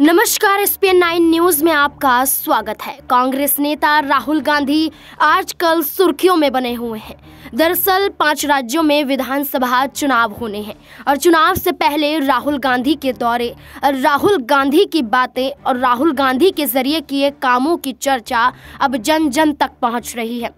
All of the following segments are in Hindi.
नमस्कार एन नाइन न्यूज में आपका स्वागत है कांग्रेस नेता राहुल गांधी आजकल सुर्खियों में बने हुए हैं दरअसल पांच राज्यों में विधानसभा चुनाव होने हैं और चुनाव से पहले राहुल गांधी के दौरे राहुल गांधी की बातें और राहुल गांधी के जरिए किए कामों की चर्चा अब जन जन तक पहुंच रही है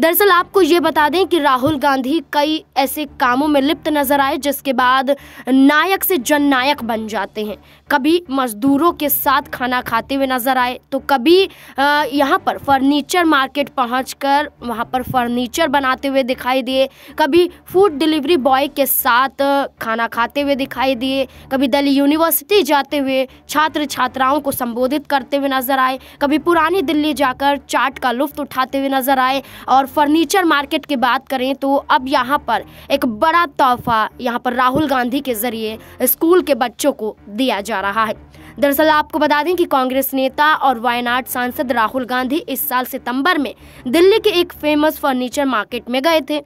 दरअसल आपको ये बता दें कि राहुल गांधी कई ऐसे कामों में लिप्त नजर आए जिसके बाद नायक से जननायक बन जाते हैं कभी मजदूर मजदूरों के साथ खाना खाते हुए नजर आए तो कभी यहाँ पर फर्नीचर मार्केट पहुँच कर वहाँ पर फर्नीचर बनाते हुए दिखाई दिए कभी फूड डिलीवरी बॉय के साथ खाना खाते हुए दिखाई दिए कभी दिल्ली यूनिवर्सिटी जाते हुए छात्र छात्राओं को संबोधित करते हुए नजर आए कभी पुरानी दिल्ली जाकर चाट का लुफ्त उठाते हुए नजर आए और फर्नीचर मार्केट की बात करें तो अब यहाँ पर एक बड़ा तोहफा यहाँ पर राहुल गांधी के जरिए स्कूल के बच्चों को दिया जा रहा है दरअसल आपको बता दें कि कांग्रेस नेता और वायनाड सांसद राहुल गांधी इस साल सितंबर में दिल्ली के एक फेमस फर्नीचर मार्केट में गए थे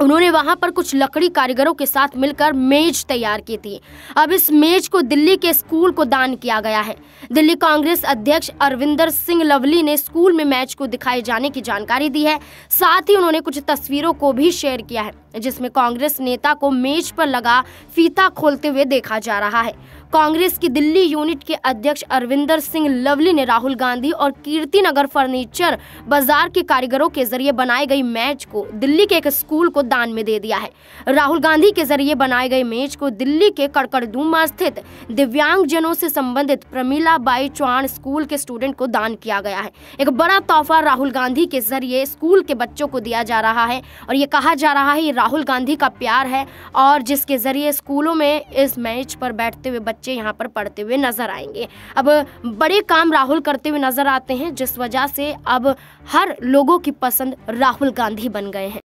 उन्होंने वहां पर कुछ लकड़ी कारीगरों के साथ मिलकर मेज तैयार की थी अब इस मेज को दिल्ली के स्कूल को दान किया गया है दिल्ली कांग्रेस अध्यक्ष अरविंदर सिंह लवली ने स्कूल में मैच को दिखाए जाने की जानकारी दी है साथ ही उन्होंने कुछ तस्वीरों को भी शेयर किया है जिसमें कांग्रेस नेता को मेज पर लगा फीता खोलते हुए देखा जा रहा है कांग्रेस की दिल्ली यूनिट के अध्यक्ष अरविंदर सिंह लवली ने राहुल गांधी और कीर्ति नगर फर्नीचर बाजार के कारीगरों के जरिए बनाई गई मैच को दिल्ली के एक स्कूल को दान में दे दिया है राहुल गांधी के जरिए बनाए गए मैच को दिल्ली के कड़कड़ूमा स्थित दिव्यांग जनों से संबंधित प्रमीला बाई चौहान स्कूल के स्टूडेंट को दान किया गया है एक बड़ा तोहफा राहुल गांधी के जरिए स्कूल के बच्चों को दिया जा रहा है और ये कहा जा रहा है ये राहुल गांधी का प्यार है और जिसके जरिए स्कूलों में इस मैच पर बैठते हुए बच्चे बच्चे यहाँ पर पढ़ते हुए नजर आएंगे अब बड़े काम राहुल करते हुए नजर आते हैं जिस वजह से अब हर लोगों की पसंद राहुल गांधी बन गए हैं